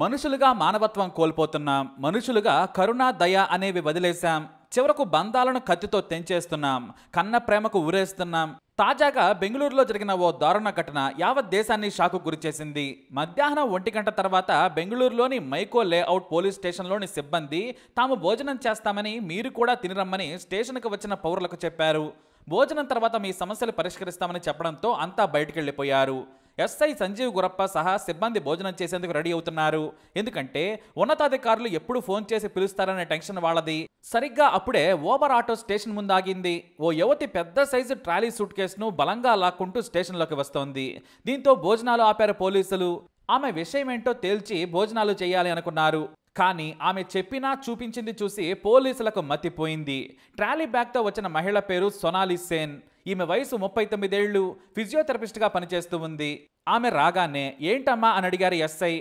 మనుషులుగా మానవత్వం కోల్పోతున్నాం మనుషులుగా కరుణ దయ అనేవి వదిలేశాం చివరకు బంధాలను కత్తితో తెంచేస్తున్నాం కన్న ప్రేమకు ఊరేస్తున్నాం తాజాగా బెంగళూరులో జరిగిన ఓ దారుణ ఘటన యావత్ దేశాన్ని షాకు గురిచేసింది మధ్యాహ్నం ఒంటి గంట తర్వాత బెంగళూరులోని మైకో లేఅవుట్ పోలీస్ స్టేషన్లోని సిబ్బంది తాము భోజనం చేస్తామని మీరు కూడా తినిరమ్మని స్టేషన్కు వచ్చిన పౌరులకు చెప్పారు భోజనం తర్వాత మీ సమస్యలు పరిష్కరిస్తామని చెప్పడంతో అంతా బయటికెళ్ళిపోయారు ఎస్ఐ సంజీవ్ గురప్ప సహా సిబ్బంది భోజనం చేసేందుకు రెడీ అవుతున్నారు ఎందుకంటే ఉన్నతాధికారులు ఎప్పుడు ఫోన్ చేసి పిలుస్తారనే టెన్షన్ వాళ్ళది సరిగ్గా అప్పుడే ఓబర్ ఆటో స్టేషన్ ముందాగింది ఓ యువతి పెద్ద సైజు ట్రాలీ సూట్ కేసును బలంగా లాక్కుంటూ స్టేషన్లోకి వస్తోంది దీంతో భోజనాలు ఆపారు పోలీసులు ఆమె విషయం ఏంటో తేల్చి భోజనాలు చేయాలి అనుకున్నారు కానీ ఆమె చెప్పినా చూపించింది చూసి పోలీసులకు మతిపోయింది ట్రాలీ బ్యాగ్తో వచ్చిన మహిళ పేరు సొనాలి సేన్ ఈమె వయసు ముప్పై తొమ్మిదేళ్లు ఫిజియోథెరపిస్ట్గా పనిచేస్తూ ఉంది ఆమె రాగానే ఏంటమ్మా అని అడిగారు ఎస్ఐ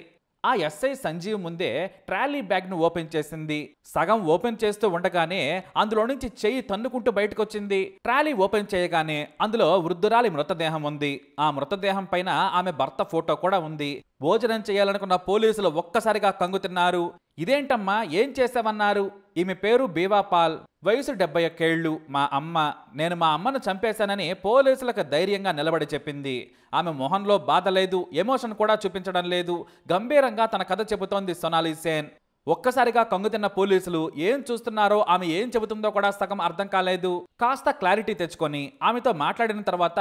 ఆ ఎస్ఐ సంజీవ్ ముందే ట్రాలీ బ్యాగ్ను ఓపెన్ చేసింది సగం ఓపెన్ చేస్తూ ఉండగానే అందులో నుంచి చెయ్యి తన్నుకుంటూ బయటకొచ్చింది ట్రాలీ ఓపెన్ చేయగానే అందులో వృద్ధురాలి మృతదేహం ఉంది ఆ మృతదేహం పైన ఆమె భర్త ఫోటో కూడా ఉంది భోజనం చేయాలనుకున్న పోలీసులు ఒక్కసారిగా కంగుతిన్నారు ఇదేంటమ్మా ఏం చేసావన్నారు ఈమె పేరు బీవాపాల్ వయసు డెబ్బై ఒక్కేళ్లు మా అమ్మ నేను మా అమ్మను చంపేశానని పోలీసులకు ధైర్యంగా నిలబడి చెప్పింది ఆమె మొహంలో బాధ లేదు ఎమోషన్ కూడా చూపించడం లేదు గంభీరంగా తన కథ చెబుతోంది సొనాలి సేన్ ఒక్కసారిగా కంగుతిన్న పోలీసులు ఏం చూస్తున్నారో ఆమె ఏం చెబుతుందో కూడా సగం అర్థం కాలేదు కాస్త క్లారిటీ తెచ్చుకొని ఆమెతో మాట్లాడిన తర్వాత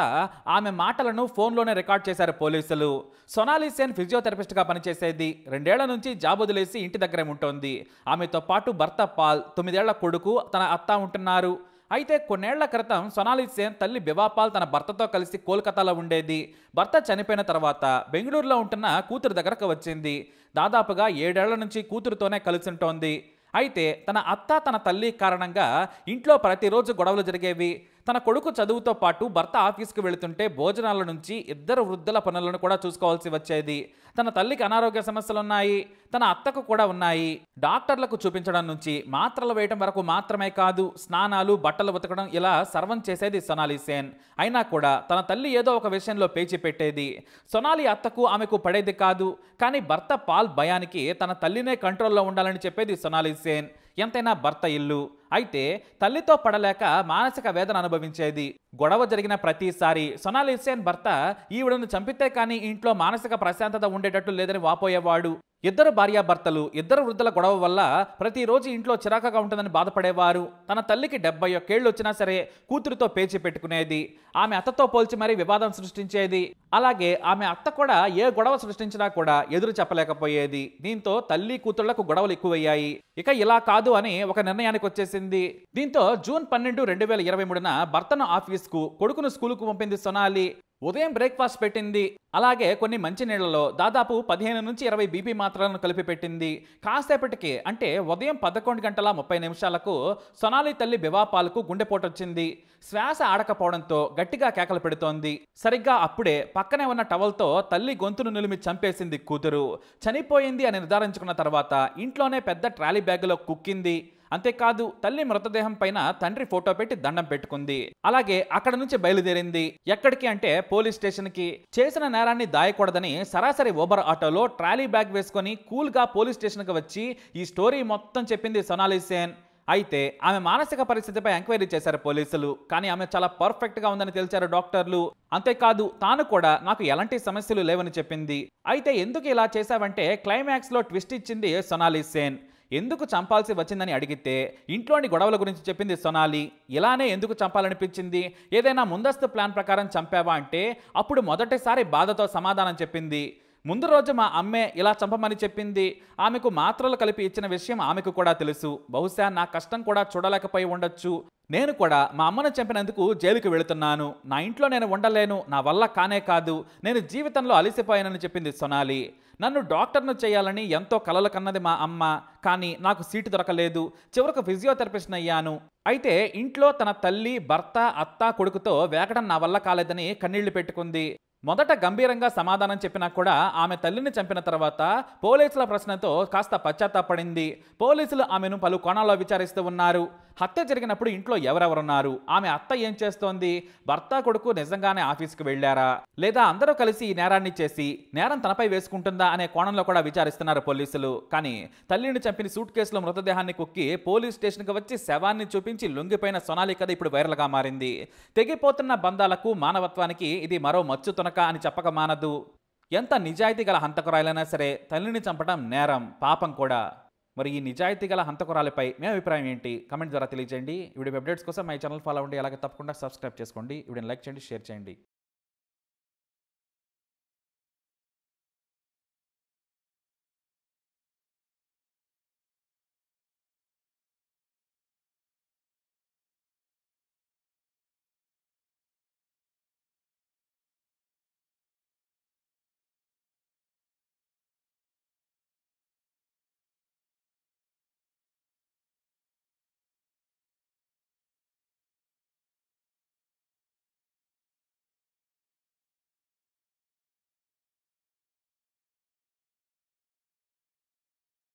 ఆమె మాటలను ఫోన్లోనే రికార్డ్ చేశారు పోలీసులు సొనాలి సేన్ ఫిజియోథెరపిస్ట్గా పనిచేసేది రెండేళ్ల నుంచి జాబ్ వదిలేసి ఇంటి దగ్గరే ఉంటుంది ఆమెతో పాటు భర్త పాల్ తొమ్మిదేళ్ల కొడుకు తన అత్త ఉంటున్నారు అయితే కొన్నేళ్ల క్రితం సొనాలి సేన్ తల్లి బివాపాల్ తన భర్తతో కలిసి కోల్కతాలో ఉండేది భర్త చనిపోయిన తర్వాత బెంగళూరులో ఉంటున్న కూతురు దగ్గరకు వచ్చింది దాదాపుగా ఏడేళ్ల నుంచి కూతురుతోనే కలిసి ఉంటోంది అయితే తన అత్త తన తల్లి కారణంగా ఇంట్లో ప్రతిరోజు గొడవలు జరిగేవి తన కొడుకు చదువుతో పాటు భర్త ఆఫీస్కి వెళుతుంటే భోజనాల నుంచి ఇద్దరు వృద్ధుల పనులను కూడా చూసుకోవాల్సి వచ్చేది తన తల్లికి అనారోగ్య సమస్యలు ఉన్నాయి తన అత్తకు కూడా ఉన్నాయి డాక్టర్లకు చూపించడం నుంచి మాత్రలు వేయడం వరకు మాత్రమే కాదు స్నానాలు బట్టలు ఉతకడం ఇలా సర్వం చేసేది సొనాలి సేన్ అయినా కూడా తన తల్లి ఏదో ఒక విషయంలో పేచి పెట్టేది సొనాలి అత్తకు ఆమెకు పడేది కాదు కానీ భర్త పాల్ భయానికి తన తల్లినే కంట్రోల్లో ఉండాలని చెప్పేది సొనాలి సేన్ ఎంతైనా భర్త ఇల్లు అయితే తల్లితో పడలేక మానసిక వేదన అనుభవించేది గొడవ జరిగిన ప్రతిసారి సొనాలిసేన్ భర్త ఈవిడను చంపితే కానీ ఇంట్లో మానసిక ప్రశాంతత ఉండేటట్టు లేదని వాపోయేవాడు ఇద్దరు భార్యాభర్తలు ఇద్దరు వృద్ధుల గొడవ వల్ల ప్రతిరోజు ఇంట్లో చిరాకగా ఉంటుందని బాధపడేవారు తన తల్లికి డెబ్బై ఒక్కేళ్ళు వచ్చినా సరే కూతురితో పేచి పెట్టుకునేది ఆమె అత్తతో పోల్చి మరీ వివాదం సృష్టించేది అలాగే ఆమె అత్త కూడా ఏ గొడవ సృష్టించినా కూడా ఎదురు చెప్పలేకపోయేది దీంతో తల్లి కూతుళ్లకు గొడవలు ఎక్కువయ్యాయి ఇక ఇలా కాదు అని ఒక నిర్ణయానికి వచ్చేసింది దీంతో జూన్ పన్నెండు రెండు వేల ఇరవై మూడున భర్తను ఆఫీస్కు కొడుకును స్కూలుకు పంపింది సొనాలి ఉదయం బ్రేక్ఫాస్ట్ పెట్టింది అలాగే కొన్ని మంచి నీళ్లలో దాదాపు పదిహేను నుంచి ఇరవై బీపీ మాత్రలను కలిపి పెట్టింది కాసేపటికి అంటే ఉదయం పదకొండు గంటల ముప్పై నిమిషాలకు సొనాలి తల్లి బివాపాలకు గుండెపోటు వచ్చింది శ్వాస ఆడకపోవడంతో గట్టిగా కేకలు పెడుతోంది సరిగ్గా అప్పుడే పక్కనే ఉన్న టవల్తో తల్లి గొంతును నిలిమి చంపేసింది కూతురు చనిపోయింది అని నిర్ధారించుకున్న తర్వాత ఇంట్లోనే పెద్ద ట్రాలీ బ్యాగులో కుక్కింది అంతేకాదు తల్లి మృతదేహం పైన తండ్రి ఫోటో పెట్టి దండం పెట్టుకుంది అలాగే అక్కడ నుంచి బయలుదేరింది ఎక్కడికి అంటే పోలీస్ స్టేషన్కి చేసిన నేరాన్ని దాయకూడదని సరాసరి ఓబర్ ఆటోలో ట్రాలీ బ్యాగ్ వేసుకొని కూల్గా పోలీస్ స్టేషన్కి వచ్చి ఈ స్టోరీ మొత్తం చెప్పింది సొనాలి సేన్ అయితే ఆమె మానసిక పరిస్థితిపై ఎంక్వైరీ చేశారు పోలీసులు కానీ ఆమె చాలా పర్ఫెక్ట్ గా ఉందని తెలిసారు డాక్టర్లు అంతేకాదు తాను కూడా నాకు ఎలాంటి సమస్యలు లేవని చెప్పింది అయితే ఎందుకు ఇలా చేశావంటే క్లైమాక్స్లో ట్విస్ట్ ఇచ్చింది సొనాలి సేన్ ఎందుకు చంపాల్సి వచ్చిందని అడిగితే ఇంట్లోని గొడవల గురించి చెప్పింది సొనాలి ఇలానే ఎందుకు చంపాలనిపించింది ఏదైనా ముందస్తు ప్లాన్ ప్రకారం చంపావా అంటే అప్పుడు మొదటిసారి బాధతో సమాధానం చెప్పింది ముందు రోజు మా అమ్మే ఇలా చంపమని చెప్పింది ఆమెకు మాత్రలు కలిపి ఇచ్చిన విషయం ఆమెకు కూడా తెలుసు బహుశా నా కష్టం కూడా చూడలేకపోయి ఉండొచ్చు నేను కూడా మా అమ్మను చంపినందుకు జైలుకి వెళుతున్నాను నా ఇంట్లో నేను ఉండలేను నా వల్ల కానే కాదు నేను జీవితంలో అలిసిపోయానని చెప్పింది సొనాలి నన్ను డాక్టర్ను చేయాలని ఎంతో కలలు కన్నది మా అమ్మ కానీ నాకు సీటు దొరకలేదు చివరకు ఫిజియోథెరపిస్ట్ని అయ్యాను అయితే ఇంట్లో తన తల్లి భర్త అత్త కొడుకుతో వేకడం నా వల్ల కాలేదని కన్నీళ్లు పెట్టుకుంది మొదట గంభీరంగా సమాధానం చెప్పినా కూడా ఆమె తల్లిని చంపిన తర్వాత పోలీసుల ప్రశ్నతో కాస్త పశ్చాత్తాపడింది పోలీసులు ఆమెను పలు కోణాల్లో విచారిస్తూ ఉన్నారు హత్య జరిగినప్పుడు ఇంట్లో ఎవరెవరున్నారు ఆమె అత్త ఏం చేస్తోంది భర్త కొడుకు నిజంగానే ఆఫీస్కి వెళ్లారా లేదా అందరూ కలిసి ఈ నేరాన్ని చేసి నేరం తనపై వేసుకుంటుందా అనే కోణంలో కూడా విచారిస్తున్నారు పోలీసులు కానీ తల్లిని చంపిన సూట్ కేసులో మృతదేహాన్ని కుక్కి పోలీస్ స్టేషన్కి వచ్చి శవాన్ని చూపించి లొంగిపోయిన సొనాలి కథ ఇప్పుడు వైరల్గా మారింది తెగిపోతున్న బంధాలకు మానవత్వానికి ఇది మరో మచ్చు తునక అని చెప్పక మానదు ఎంత నిజాయితీ గల హంతకురాయలైనా సరే తల్లిని చంపడం నేరం పాపం కూడా మరి ఈ నిజాయితీ గల హంతకురాలపై మీ అభిప్రాయం ఏంటి కమెంట్ ద్వారా తెలియజేయండి వీడియో అప్డేట్స్ కోసం మై ఛానల్ ఫాలో అవ్వండి అలాగే తప్పకుండా సబ్స్క్రైబ్ చేసుకోండి వీడియోని లైక్ చేయండి షేర్ చేయండి